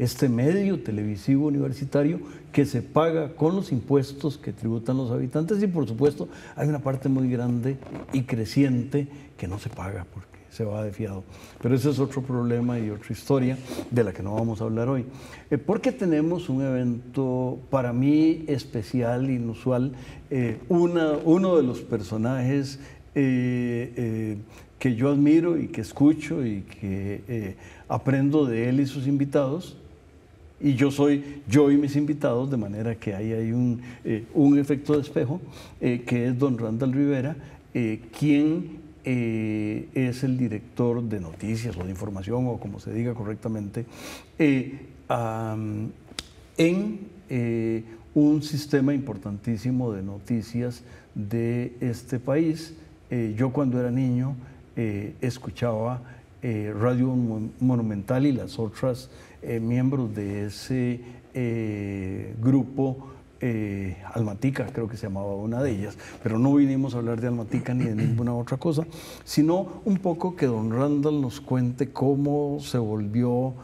este medio televisivo universitario que se paga con los impuestos que tributan los habitantes y por supuesto hay una parte muy grande y creciente que no se paga porque se va de fiado. Pero ese es otro problema y otra historia de la que no vamos a hablar hoy. Eh, porque tenemos un evento para mí especial, inusual, eh, uno de los personajes eh, que yo admiro y que escucho y que aprendo de él y sus invitados y yo soy yo y mis invitados, de manera que ahí hay un, eh, efecto de espejo, eh, que es don Randall Rivera, eh, quien es el director de noticias o de información, o como se diga correctamente, en un sistema importantísimo de noticias de este país. yo cuando era niño escuchaba Radio Monumental y las otras eh, miembros de ese eh, grupo. Eh, Almatica, creo que se llamaba una de ellas, pero no vinimos a hablar de Almatica ni de ninguna otra cosa, sino un poco que don Randall nos cuente cómo se volvió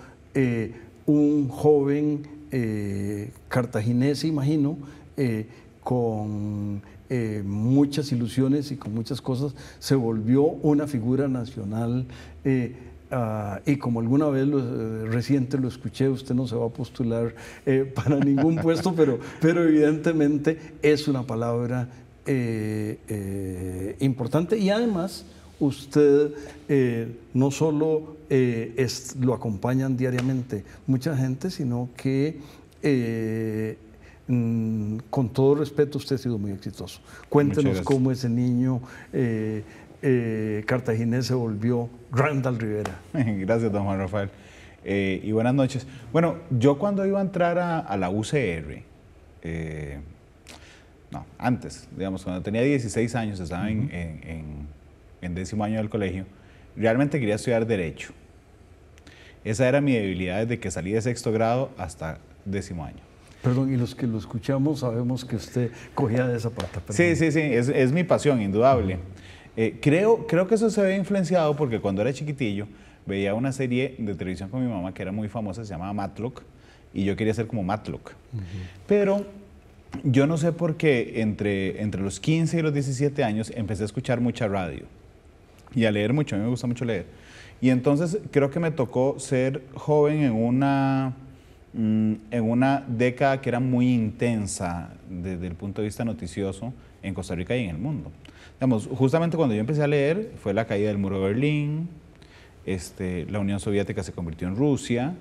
un joven cartaginés, imagino, con muchas ilusiones y con muchas cosas, se volvió una figura nacional Ah, y como alguna vez eh, reciente lo escuché, usted no se va a postular eh, para ningún puesto, pero, pero evidentemente es una palabra eh, importante y además usted no solo lo acompañan diariamente mucha gente, sino que mm, con todo respeto usted ha sido muy exitoso. Cuéntenos cómo ese niño eh, cartaginés se volvió Randall Rivera. Gracias, don Juan Rafael. Eh, y buenas noches. Bueno, yo cuando iba a entrar a, la UCR, eh, no, antes, digamos, cuando tenía 16 años, estaba en, décimo año del colegio, realmente quería estudiar Derecho. Esa era mi debilidad desde que salí de sexto grado hasta décimo año. Perdón, y los que lo escuchamos sabemos que usted cogía de esa pata. Sí, sí, sí, es, mi pasión, indudable. Eh, creo, creo que eso se ve influenciado porque cuando era chiquitillo veía una serie de televisión con mi mamá que era muy famosa, se llamaba Matlock, y yo quería ser como Matlock. Pero yo no sé por qué entre, entre los 15 y los 17 años empecé a escuchar mucha radio y a leer mucho, a mí me gusta mucho leer. Y entonces creo que me tocó ser joven en una, mm, en una década que era muy intensa desde el punto de vista noticioso en Costa Rica y en el mundo. Digamos, justamente cuando yo empecé a leer fue la caída del muro de Berlín, este, la Unión Soviética se convirtió en Rusia,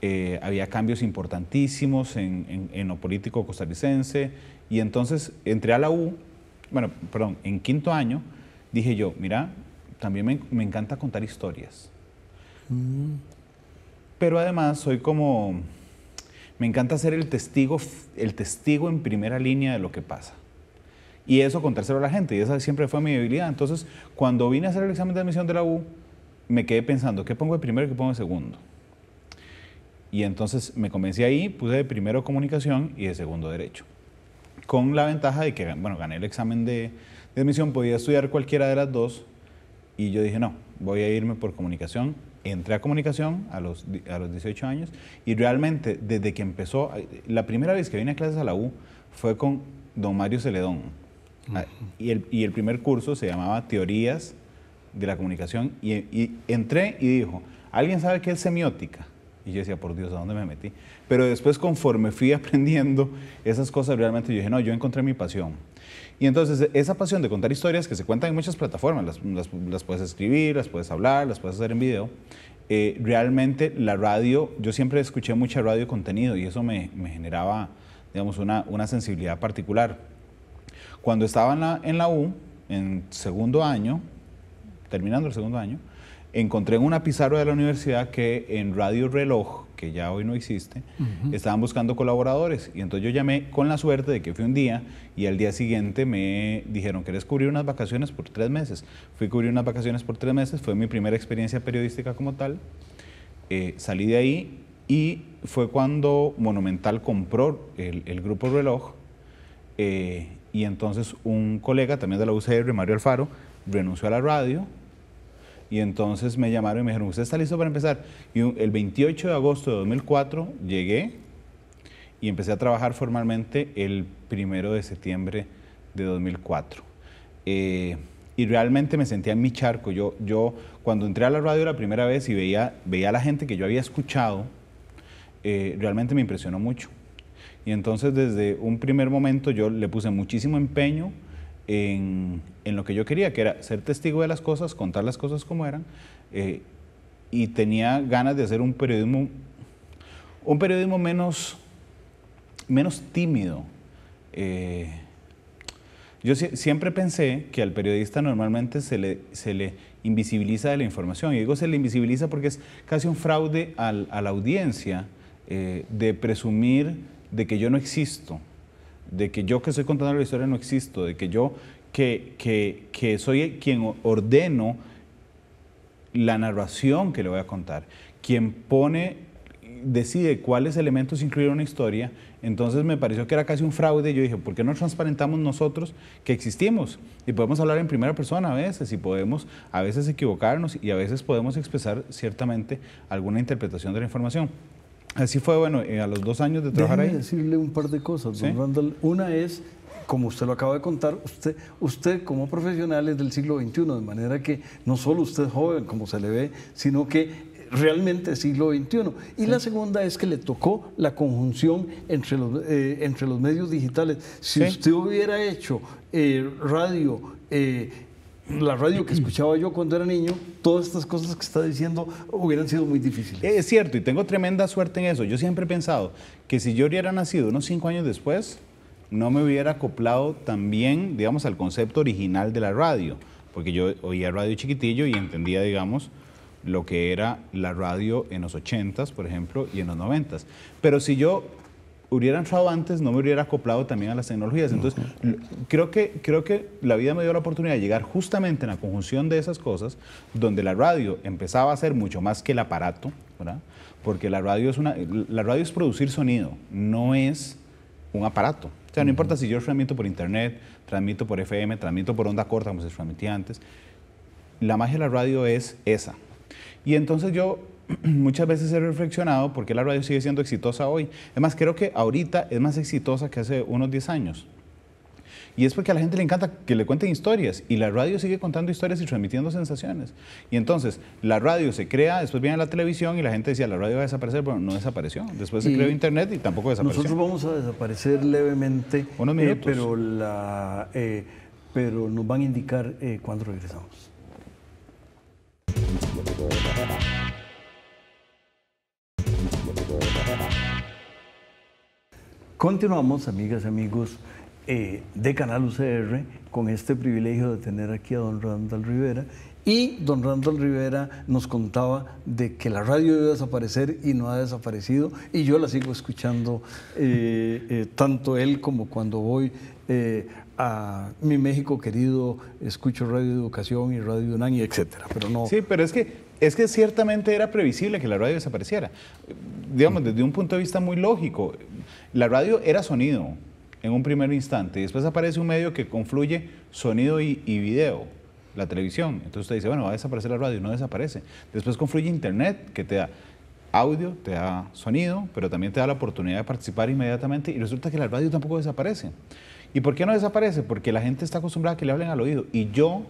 eh, había cambios importantísimos en, lo político costarricense y entonces entré a la U, bueno, perdón, en quinto año dije yo, mira, también me, encanta contar historias. Mm. Pero además soy como, me encanta ser el testigo, el testigo en primera línea de lo que pasa. Y eso con tercero a la gente, y esa siempre fue mi debilidad. Entonces, cuando vine a hacer el examen de admisión de la U, me quedé pensando, ¿qué pongo de primero y qué pongo de segundo? Y entonces me convencí ahí, puse de primero comunicación y de segundo derecho. Con la ventaja de que, bueno, gané el examen de, de admisión, podía estudiar cualquiera de las dos, y yo dije, no, voy a irme por comunicación. Entré a comunicación a los, a los 18 años y realmente desde que empezó, la primera vez que vine a clases a la U fue con don Mario Celedón Ah, y el, primer curso se llamaba Teorías de la Comunicación. Y, entré y dijo, ¿alguien sabe qué es semiótica? Y yo decía, por Dios, ¿a dónde me metí? Pero después, conforme fui aprendiendo esas cosas, realmente yo dije, no, yo encontré mi pasión. Y entonces, esa pasión de contar historias que se cuentan en muchas plataformas, las, puedes escribir, las puedes hablar, las puedes hacer en video. Eh, realmente, la radio, yo siempre escuché mucha radio contenido y eso me, generaba, digamos, una, una sensibilidad particular. Cuando estaba en la, U, en segundo año, terminando el segundo año, encontré en una pizarra de la universidad que en Radio Reloj, que ya hoy no existe, estaban buscando colaboradores. Y entonces yo llamé con la suerte de que fui un día y al día siguiente me dijeron, ¿querés cubrir unas vacaciones por tres meses? Fui a cubrir unas vacaciones por tres meses, fue mi primera experiencia periodística como tal. Eh, salí de ahí y fue cuando Monumental compró el, grupo Reloj. Eh, y entonces un colega también de la UCR, Mario Alfaro, renunció a la radio. Y entonces me llamaron y me dijeron, ¿usted está listo para empezar? Y el 28 de agosto de 2004 llegué y empecé a trabajar formalmente el primero de septiembre de 2004. Eh, y realmente me sentía en mi charco. Yo, yo cuando entré a la radio la primera vez y veía, veía a la gente que yo había escuchado, eh, realmente me impresionó mucho. Y entonces desde un primer momento yo le puse muchísimo empeño en, en lo que yo quería, que era ser testigo de las cosas, contar las cosas como eran, eh, y tenía ganas de hacer un periodismo, un periodismo menos, tímido. Eh, yo siempre pensé que al periodista normalmente se le, invisibiliza de la información. Y digo se le invisibiliza porque es casi un fraude a la audiencia eh, de presumir de que yo no existo, de que yo que estoy contando la historia no existo, de que yo que, soy quien ordeno la narración que le voy a contar, quien pone, decide cuáles elementos incluir en una historia, entonces me pareció que era casi un fraude. Yo dije, ¿por qué no transparentamos nosotros que existimos? Y podemos hablar en primera persona a veces, y podemos a veces equivocarnos, y a veces podemos expresar ciertamente alguna interpretación de la información. Así fue, bueno, eh, a los dos años de trabajar Déjeme ahí. decirle un par de cosas, don Randall. Una es, como usted lo acaba de contar, usted, usted como profesional es del siglo XXI, de manera que no solo usted joven, como se le ve, sino que realmente es siglo XXI. Y la segunda es que le tocó la conjunción entre los, eh, entre los medios digitales. Si usted hubiera hecho eh, radio, la radio que escuchaba yo cuando era niño, todas estas cosas que está diciendo hubieran sido muy difíciles. Eh, es cierto, y tengo tremenda suerte en eso. Yo siempre he pensado que si yo hubiera nacido unos cinco años después, no me hubiera acoplado también, digamos, al concepto original de la radio, porque yo oía radio chiquitillo y entendía, digamos, lo que era la radio en los ochentas, por ejemplo, y en los noventas. Pero si yo hubiera entrado antes, no me hubiera acoplado también a las tecnologías. Entonces, creo, que, creo que la vida me dio la oportunidad de llegar justamente en la conjunción de esas cosas, donde la radio empezaba a ser mucho más que el aparato, ¿verdad? Porque la radio es, una, la radio es producir sonido, no es un aparato. O sea, no importa si yo transmito por internet, transmito por FM, transmito por onda corta, como se transmitía antes. La magia de la radio es esa. Y entonces yo muchas veces he reflexionado por qué la radio sigue siendo exitosa hoy. Es más, creo que ahorita es más exitosa que hace unos 10 años. Y es porque a la gente le encanta que le cuenten historias y la radio sigue contando historias y transmitiendo sensaciones. Y entonces la radio se crea, después viene la televisión y la gente decía la radio va a desaparecer, pero no desapareció. Después se creó internet y tampoco desapareció. Nosotros vamos a desaparecer levemente, unos eh, minutos. Eh, pero, nos van a indicar eh, cuándo regresamos. Continuamos, amigas, y amigos eh, de Canal UCR, con este privilegio de tener aquí a don Randall Rivera. Y don Randall Rivera nos contaba de que la radio iba a desaparecer y no ha desaparecido. Y yo la sigo escuchando, eh, eh, tanto él como cuando voy a mi México querido, escucho Radio Educación y Radio UNAM y etcétera. Pero no. Sí, pero es que es que ciertamente era previsible que la radio desapareciera. Digamos, desde un punto de vista muy lógico, la radio era sonido en un primer instante y después aparece un medio que confluye sonido y, video, la televisión. Entonces usted dice, bueno, va a desaparecer la radio, no desaparece. Después confluye Internet, que te da audio, te da sonido, pero también te da la oportunidad de participar inmediatamente y resulta que la radio tampoco desaparece. ¿Y por qué no desaparece? Porque la gente está acostumbrada a que le hablen al oído y yo,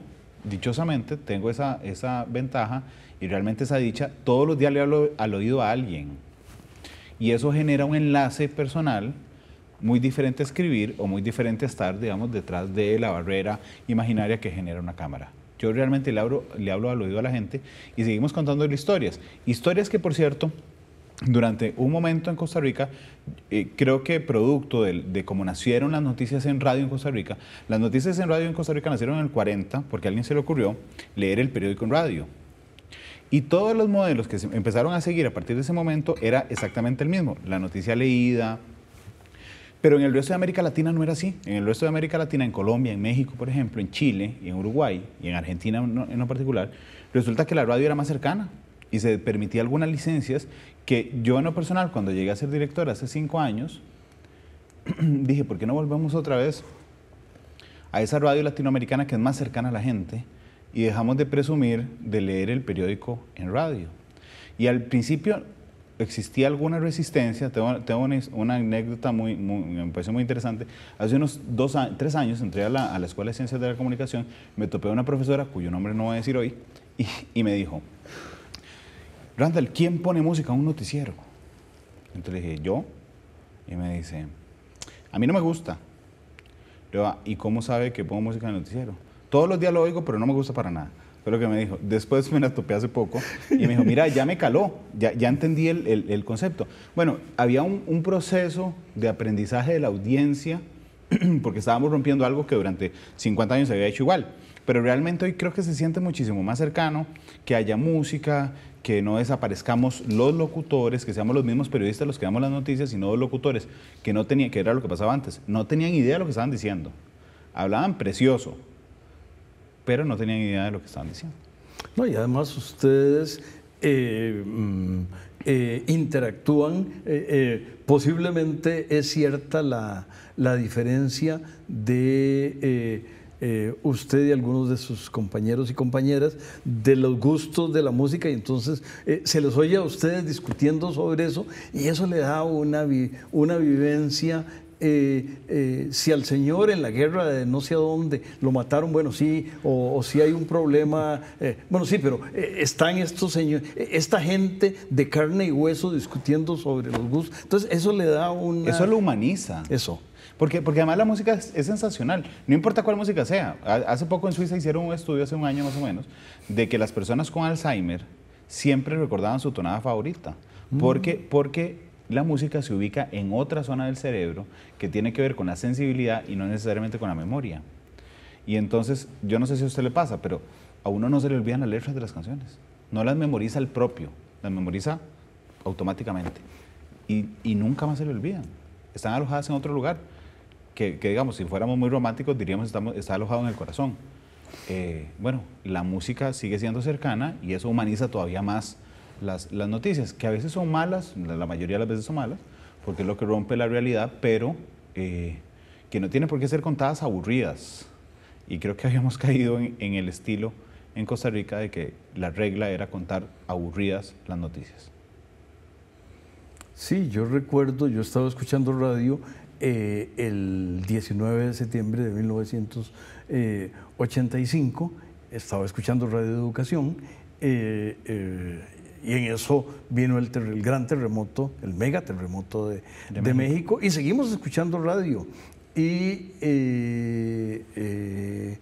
dichosamente, tengo esa, esa ventaja y realmente esa dicha todos los días le hablo al oído a alguien. Y eso genera un enlace personal muy diferente a escribir o muy diferente a estar, digamos, detrás de la barrera imaginaria que genera una cámara. Yo realmente le, hablo, al oído a la gente y seguimos contándole historias. Historias que, por cierto, durante un momento en Costa Rica, eh, creo que producto de, de cómo nacieron las noticias en radio en Costa Rica, las noticias en radio en Costa Rica nacieron en el 40 porque alguien se le ocurrió leer el periódico en radio. Y todos los modelos que se empezaron a seguir a partir de ese momento era exactamente el mismo. La noticia leída, pero en el resto de América Latina no era así. En el resto de América Latina, en Colombia, en México, por ejemplo, en Chile y en Uruguay y en Argentina en lo particular, resulta que la radio era más cercana y se permitía algunas licencias que yo en lo personal, cuando llegué a ser director hace cinco años, dije, ¿por qué no volvemos otra vez a esa radio latinoamericana que es más cercana a la gente? y dejamos de presumir de leer el periódico en radio. Y al principio existía alguna resistencia, tengo, una, anécdota muy, me parece muy interesante. Hace unos dos, tres años entré a la, Escuela de Ciencias de la Comunicación, me topé con una profesora, cuyo nombre no voy a decir hoy, y, me dijo, Randall, ¿quién pone música a un noticiero? Entonces le dije, yo, y me dice, a mí no me gusta. Le ah, ¿y cómo sabe que pongo música en el noticiero? Todos los días lo oigo, pero no me gusta para nada. Fue lo que me dijo. Después me la topé hace poco y me dijo, mira, ya me caló, ya, entendí el, concepto. Bueno, había un, proceso de aprendizaje de la audiencia porque estábamos rompiendo algo que durante 50 años se había hecho igual. Pero realmente hoy creo que se siente muchísimo más cercano, que haya música, que no desaparezcamos los locutores, que seamos los mismos periodistas los que damos las noticias, y no los locutores, que no tenían, que era lo que pasaba antes, no tenían idea de lo que estaban diciendo. Hablaban precioso, pero no tenían idea de lo que estaban diciendo. No, y además ustedes eh, mm, eh, interactúan, eh, posiblemente es cierta la, diferencia de... usted y algunos de sus compañeros y compañeras de los gustos de la música y entonces se les oye a ustedes discutiendo sobre eso y eso le da una, una vivencia eh, eh, si al señor en la guerra de no sé a dónde lo mataron, bueno, sí, o, si hay un problema, eh, bueno, sí, pero están estos señores, esta gente de carne y hueso discutiendo sobre los gustos. Entonces, eso le da un... Eso lo humaniza. Eso. Porque, porque además la música es, sensacional, no importa cuál música sea. Hace poco en Suiza hicieron un estudio, hace un año más o menos, de que las personas con Alzheimer siempre recordaban su tonada favorita. Mm. Porque, porque la música se ubica en otra zona del cerebro que tiene que ver con la sensibilidad y no necesariamente con la memoria. Y entonces, yo no sé si a usted le pasa, pero a uno no se le olvidan las letras de las canciones. No las memoriza el propio, las memoriza automáticamente. Y, nunca más se le olvidan. Están alojadas en otro lugar. Que, que digamos, si fuéramos muy románticos, diríamos estamos, está alojado en el corazón. Eh, bueno, la música sigue siendo cercana y eso humaniza todavía más las, noticias, que a veces son malas, la mayoría de las veces son malas, porque es lo que rompe la realidad, pero eh, que no tienen por qué ser contadas aburridas. Y creo que habíamos caído en, el estilo en Costa Rica de que la regla era contar aburridas las noticias. Sí, yo recuerdo, yo estaba escuchando radio eh, el 19 de septiembre de 1985, eh, estaba escuchando Radio Educación, y en eso vino el, gran terremoto, el mega terremoto de, México. Y seguimos escuchando radio. Y eh, eh,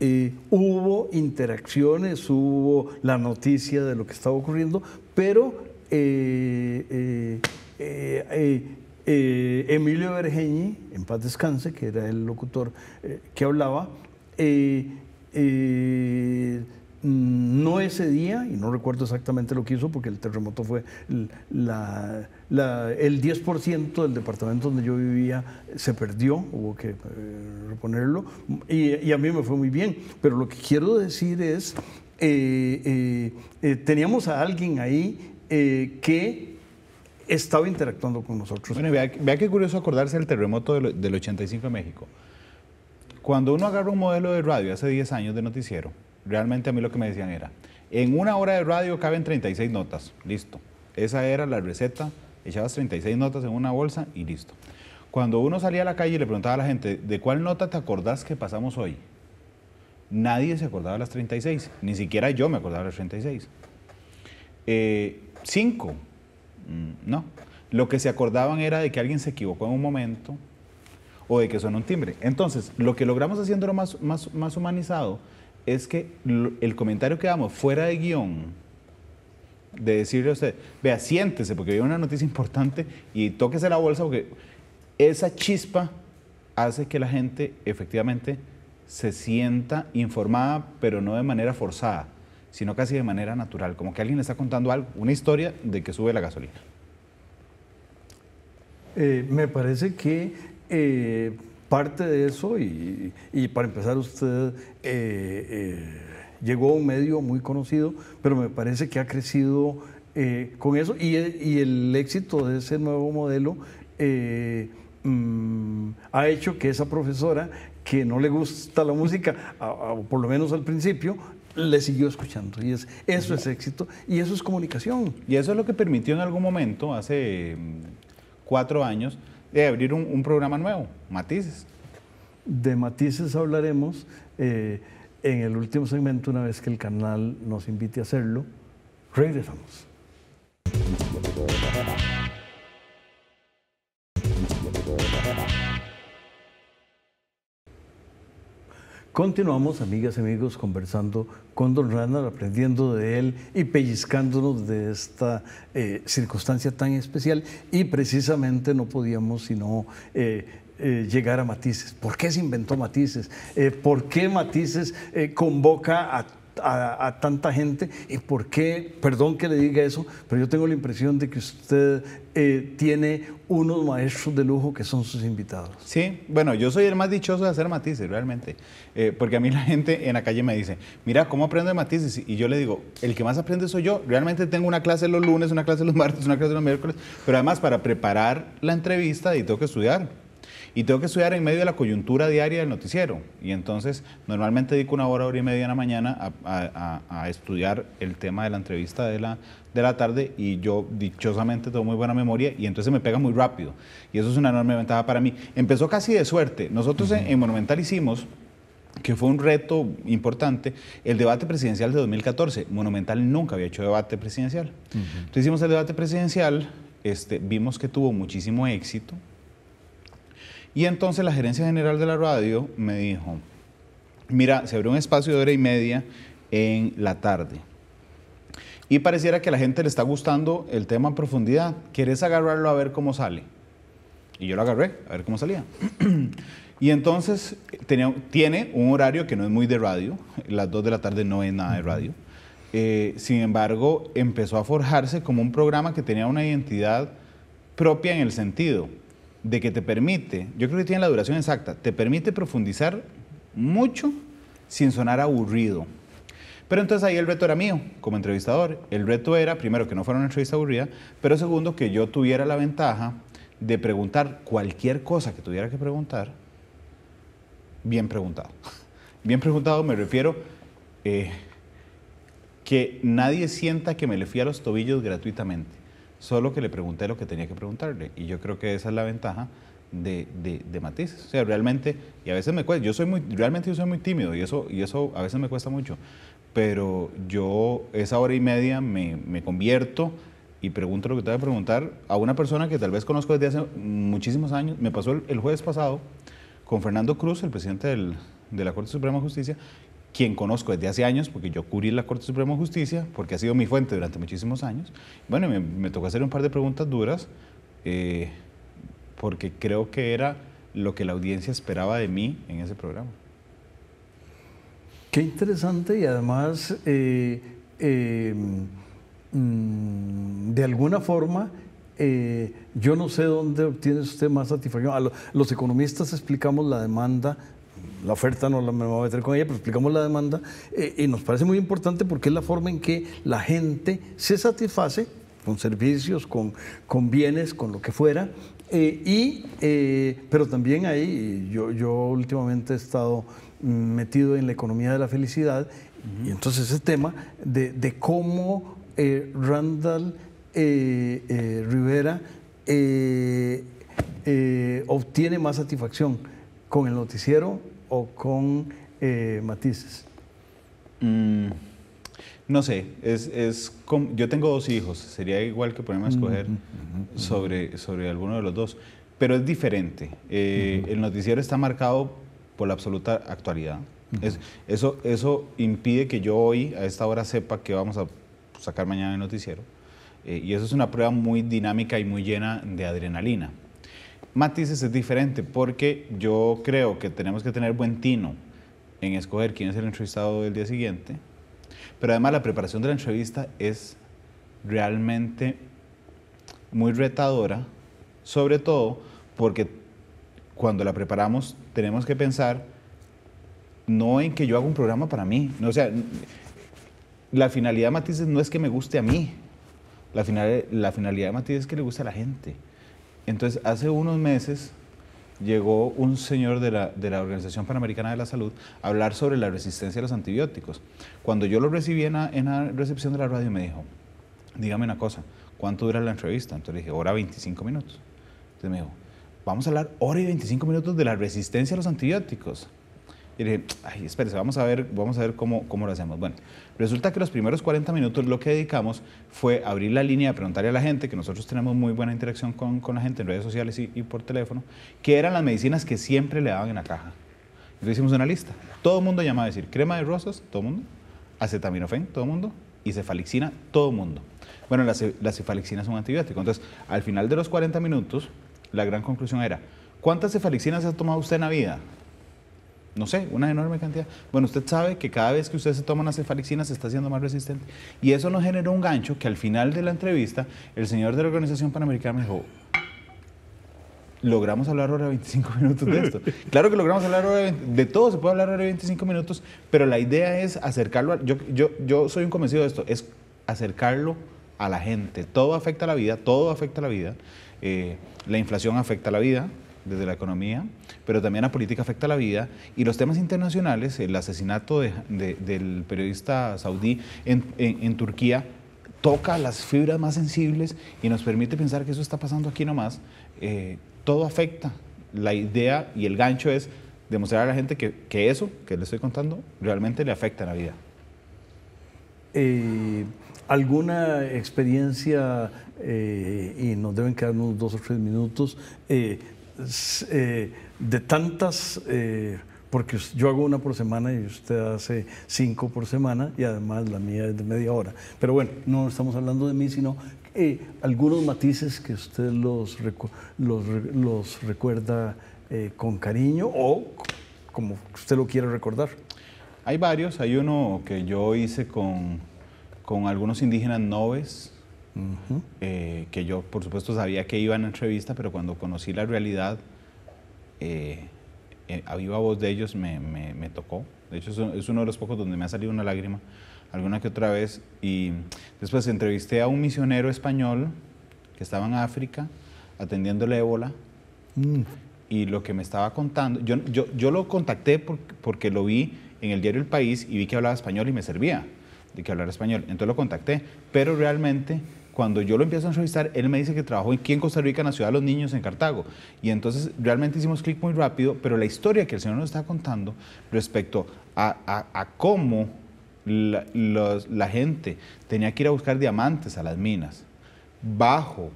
eh, hubo interacciones, hubo la noticia de lo que estaba ocurriendo, pero Emilio Vergeñi, en paz descanse, que era el locutor que hablaba, Mm, no ese día, y no recuerdo exactamente lo que hizo, porque el terremoto fue el 10% del departamento donde yo vivía se perdió, hubo que eh, reponerlo, y, a mí me fue muy bien. Pero lo que quiero decir es, eh, eh, teníamos a alguien ahí que estaba interactuando con nosotros. vea, qué curioso acordarse del terremoto del, del 85 en México. Cuando uno agarra un modelo de radio hace 10 años de noticiero, Realmente a mí lo que me decían era, en una hora de radio caben 36 notas, listo. Esa era la receta, echabas 36 notas en una bolsa y listo. Cuando uno salía a la calle y le preguntaba a la gente, ¿de cuál nota te acordás que pasamos hoy? Nadie se acordaba de las 36, ni siquiera yo me acordaba de las 36. Eh, cinco, mm, no. Lo que se acordaban era de que alguien se equivocó en un momento o de que sonó un timbre. Entonces, lo que logramos haciéndolo más, más humanizado es que el comentario que damos fuera de guión, de decirle a usted, vea, siéntese porque viene una noticia importante y tóquese la bolsa porque esa chispa hace que la gente efectivamente se sienta informada, pero no de manera forzada, sino casi de manera natural, como que alguien le está contando algo, una historia de que sube la gasolina. Eh, me parece que eh, parte de eso y, para empezar usted eh, eh, llegó a un medio muy conocido, pero me parece que ha crecido eh, con eso y, el éxito de ese nuevo modelo mm, ha hecho que esa profesora que no le gusta la música, por lo menos al principio, le siguió escuchando. Y eso es éxito y eso es comunicación. Y eso es lo que permitió en algún momento, hace mm, cuatro años, de abrir un, programa nuevo, Matices. De Matices hablaremos eh, en el último segmento, una vez que el canal nos invite a hacerlo. Regresamos. Continuamos, amigas y amigos, conversando con Don Randall, aprendiendo de él y pellizcándonos de esta eh, circunstancia tan especial. Y precisamente no podíamos sino eh, eh, llegar a Matices. ¿Por qué se inventó Matices? ¿Por qué Matices convoca a a, tanta gente y por qué, perdón que le diga eso, pero yo tengo la impresión de que usted eh, tiene unos maestros de lujo que son sus invitados. Sí, bueno, yo soy el más dichoso de hacer matices, realmente, eh, porque a mí la gente en la calle me dice, mira, ¿cómo aprendo de matices? Y yo le digo, el que más aprende soy yo, realmente tengo una clase los lunes, una clase los martes, una clase los miércoles, pero además para preparar la entrevista y tengo que estudiar. Y tengo que estudiar en medio de la coyuntura diaria del noticiero. Y entonces normalmente dedico una hora, hora y media en la mañana a, estudiar el tema de la entrevista de la, de la tarde y yo dichosamente tengo muy buena memoria y entonces me pega muy rápido. Y eso es una enorme ventaja para mí. Empezó casi de suerte. Nosotros en, Monumental hicimos que fue un reto importante, el debate presidencial de 2014. Monumental nunca había hecho debate presidencial. Entonces hicimos el debate presidencial, este, vimos que tuvo muchísimo éxito, y entonces la gerencia general de la radio me dijo, mira, se abrió un espacio de hora y media en la tarde. Y pareciera que a la gente le está gustando el tema en profundidad. ¿Querés agarrarlo a ver cómo sale? Y yo lo agarré, a ver cómo salía. y entonces tenía, tiene un horario que no es muy de radio. Las dos de la tarde no es nada de radio. Eh, sin embargo, empezó a forjarse como un programa que tenía una identidad propia en el sentido de que te permite, yo creo que tiene la duración exacta, te permite profundizar mucho sin sonar aburrido. Pero entonces ahí el reto era mío como entrevistador. El reto era, primero, que no fuera una entrevista aburrida, pero segundo, que yo tuviera la ventaja de preguntar cualquier cosa que tuviera que preguntar, bien preguntado. Bien preguntado me refiero eh, que nadie sienta que me le fui a los tobillos gratuitamente solo que le pregunté lo que tenía que preguntarle. Y yo creo que esa es la ventaja de, de, O sea, realmente, y a veces me cuesta, yo soy muy, realmente yo soy muy tímido y eso, y eso a veces me cuesta mucho, pero yo esa hora y media me, convierto y pregunto lo que te voy a preguntar a una persona que tal vez conozco desde hace muchísimos años. Me pasó el, jueves pasado con Fernando Cruz, el presidente de la Corte Suprema de Justicia, quien conozco desde hace años, porque yo cubrí la Corte Suprema de Justicia, porque ha sido mi fuente durante muchísimos años. Bueno, me, tocó hacer un par de preguntas duras, eh, porque creo que era lo que la audiencia esperaba de mí en ese programa. Qué interesante y además, eh, em, mm, de alguna forma, eh, yo no sé dónde obtiene usted más satisfacción. A los economistas explicamos la demanda la oferta, no la, me voy a meter con ella, pero pues, explicamos la demanda eh, y nos parece muy importante porque es la forma en que la gente se satisface con servicios, con, con bienes, con lo que fuera. Eh, eh, pero también ahí, yo, yo últimamente he estado mm, metido en la economía de la felicidad y entonces ese tema de, de cómo Randall Rivera obtiene más satisfacción con el noticiero o con eh, matices? Mm, no sé, es, yo tengo dos hijos, sería igual que ponerme a mm, escoger mm, sobre, sobre alguno de los dos, pero es diferente. Eh, el noticiero está marcado por la absoluta actualidad. eso, eso impide que yo hoy, a esta hora, sepa que vamos a sacar mañana el noticiero. Eh, y eso es una prueba muy dinámica y muy llena de adrenalina matices es diferente porque yo creo que tenemos que tener buen tino en escoger quién es el entrevistado del día siguiente, pero además la preparación de la entrevista es realmente muy retadora, sobre todo porque cuando la preparamos tenemos que pensar no en que yo haga un programa para mí, no, o sea, la finalidad de Matices no es que me guste a mí, la, la finalidad de Matices es que le guste a la gente. Entonces, hace unos meses llegó un señor de la, Organización Panamericana de la Salud a hablar sobre la resistencia a los antibióticos. Cuando yo lo recibí en la, en la recepción de la radio me dijo, dígame una cosa, ¿cuánto dura la entrevista? Entonces le dije, hora 25 minutos. Entonces me dijo, vamos a hablar hora y 25 minutos de la resistencia a los antibióticos. Y dije, ay, espérese, vamos a ver, vamos a ver cómo, lo hacemos. Bueno, resulta que los primeros 40 minutos lo que dedicamos fue abrir la línea, de preguntarle a la gente, que nosotros tenemos muy buena interacción con, la gente en redes sociales y, por teléfono, qué eran las medicinas que siempre le daban en la caja. Entonces hicimos una lista. Todo el mundo llamaba a decir crema de rosas, todo el mundo, acetaminofén, todo el mundo, y cefalixina, todo el mundo. Bueno, la, la cefalixina es un antibiótico. Entonces, al final de los 40 minutos, la gran conclusión era, ¿cuántas cefalixinas ha tomado usted en la vida? no sé, una enorme cantidad. Bueno, usted sabe que cada vez que usted se toman una cefalixina se está haciendo más resistente. Y eso nos generó un gancho que al final de la entrevista, el señor de la Organización Panamericana me dijo, logramos hablar ahora 25 minutos de esto. Claro que logramos hablar de todo, se puede hablar ahora 25 minutos, pero la idea es acercarlo, yo, yo, yo soy un convencido de esto, es acercarlo a la gente. Todo afecta a la vida, todo afecta a la vida. Eh, la inflación afecta a la vida, desde la economía, pero también la política afecta la vida y los temas internacionales, el asesinato del periodista saudí en, Turquía toca las fibras más sensibles y nos permite pensar que eso está pasando aquí nomás, eh, todo afecta. La idea y el gancho es demostrar a la gente que, eso que le estoy contando realmente le afecta a la vida. Eh, ¿Alguna experiencia, eh, y nos deben quedarnos dos o tres minutos, eh, de tantas, eh, porque yo hago una por semana y usted hace cinco por semana y además la mía es de media hora. Pero bueno, no estamos hablando de mí, sino eh, algunos matices que usted los, los, recuerda con cariño o como usted lo quiere recordar. Hay varios, hay uno que yo hice con, con algunos indígenas noves eh, que yo por supuesto sabía que iba en entrevista, pero cuando conocí la realidad, eh, eh, a viva voz de ellos me, me, tocó. De hecho, es, uno de los pocos donde me ha salido una lágrima, alguna que otra vez. Y después entrevisté a un misionero español que estaba en África atendiendo el ébola. Mm. Y lo que me estaba contando, yo, yo, yo lo contacté porque, porque lo vi en el diario El País y vi que hablaba español y me servía de que hablar español. Entonces lo contacté, pero realmente cuando yo lo empiezo a entrevistar, él me dice que trabajó en Costa Rica, en la Ciudad de los Niños, en Cartago. Y entonces realmente hicimos clic muy rápido, pero la historia que el señor nos está contando respecto a, cómo la, gente tenía que ir a buscar diamantes a las minas, bajo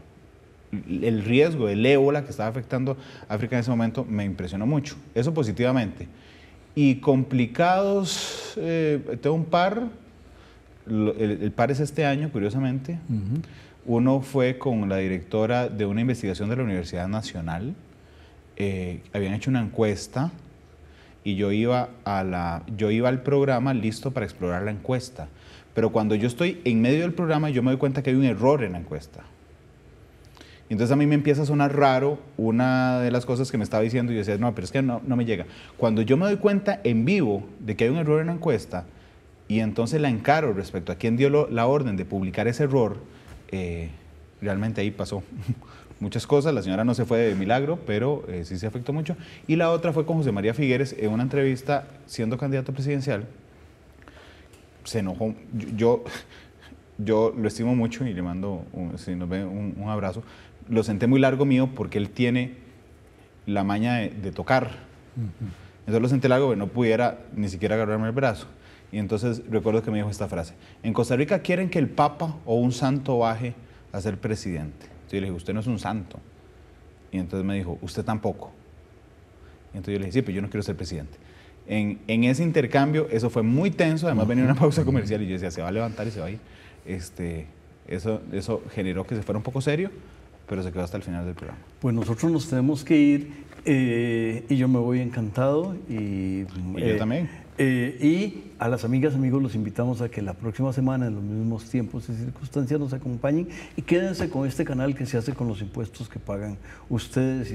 el riesgo del ébola que estaba afectando a África en ese momento, me impresionó mucho. Eso positivamente. Y complicados, eh, tengo un par el, el es este año, curiosamente, uno fue con la directora de una investigación de la Universidad Nacional. Eh, habían hecho una encuesta y yo iba, a yo iba al programa listo para explorar la encuesta. Pero cuando yo estoy en medio del programa, yo me doy cuenta que hay un error en la encuesta. Entonces a mí me empieza a sonar raro una de las cosas que me estaba diciendo y yo decía, no, pero es que no, no me llega. Cuando yo me doy cuenta en vivo de que hay un error en la encuesta, y entonces la encaro respecto a quién dio la orden de publicar ese error, eh, realmente ahí pasó muchas cosas. La señora no se fue de milagro, pero eh, sí se afectó mucho. Y la otra fue con José María Figueres en una entrevista siendo candidato presidencial. Se enojó. Yo, yo lo estimo mucho y le mando, un, si nos ve, un, abrazo. Lo senté muy largo mío porque él tiene la maña de, tocar. Entonces lo senté largo que no pudiera ni siquiera agarrarme el brazo. Y entonces recuerdo que me dijo esta frase, en Costa Rica quieren que el Papa o un santo baje a ser presidente. Entonces yo le dije, usted no es un santo. Y entonces me dijo, usted tampoco. Y entonces yo le dije, sí, pero yo no quiero ser presidente. En, en ese intercambio, eso fue muy tenso, además venía una pausa comercial y yo decía, se va a levantar y se va a ir. Este, eso, eso generó que se fuera un poco serio, pero se quedó hasta el final del programa. Pues nosotros nos tenemos que ir eh, y yo me voy encantado. Y, yo eh, también. Eh, y a las amigas, amigos, los invitamos a que la próxima semana, en los mismos tiempos y circunstancias, nos acompañen y quédense con este canal que se hace con los impuestos que pagan ustedes.